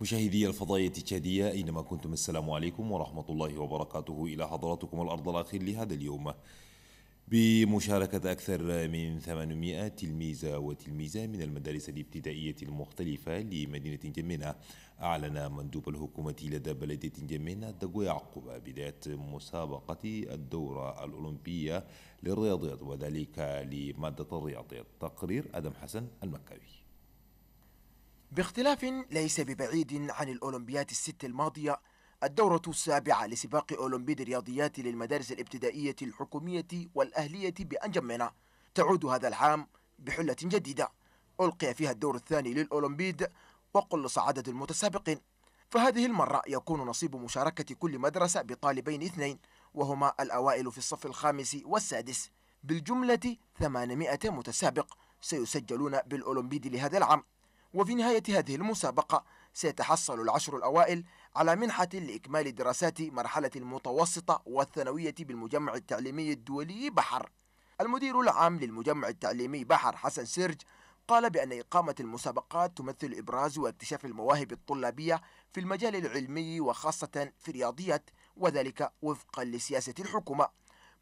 مشاهدي الفضائية التشادية أينما كنتم السلام عليكم ورحمة الله وبركاته إلى حضراتكم الأرض الأخير لهذا اليوم بمشاركة أكثر من 800 تلميذة وتلميذة من المدارس الابتدائية المختلفة لمدينة جمينة أعلن مندوب الحكومة لدى بلدية جمينة دقو يعقوب بداية مسابقة الدورة الأولمبية للرياضيات وذلك لمادة الرياضيات تقرير أدم حسن المكاوي باختلاف ليس ببعيد عن الأولمبيات الست الماضية الدورة السابعة لسباق أولمبيد الرياضيات للمدارس الابتدائية الحكومية والأهلية بأنجمنا تعود هذا العام بحلة جديدة ألقي فيها الدور الثاني للأولمبيد وقل عدد المتسابقين فهذه المرة يكون نصيب مشاركة كل مدرسة بطالبين اثنين وهما الأوائل في الصف الخامس والسادس بالجملة 800 متسابق سيسجلون بالأولمبيد لهذا العام وفي نهاية هذه المسابقة سيتحصل العشر الأوائل على منحة لإكمال دراسات مرحلة المتوسطة والثانوية بالمجمع التعليمي الدولي بحر المدير العام للمجمع التعليمي بحر حسن سرج قال بأن إقامة المسابقات تمثل إبراز واكتشاف المواهب الطلابية في المجال العلمي وخاصة في الرياضيات وذلك وفقا لسياسة الحكومة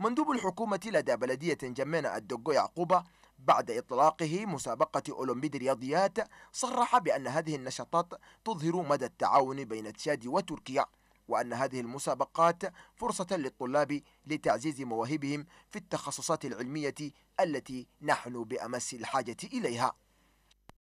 مندوب الحكومة لدى بلدية جمينة الدقو يعقوبة بعد إطلاقه مسابقة أولمبيد الرياضيات صرح بأن هذه النشاطات تظهر مدى التعاون بين تشاد وتركيا وأن هذه المسابقات فرصة للطلاب لتعزيز مواهبهم في التخصصات العلمية التي نحن بأمس الحاجة إليها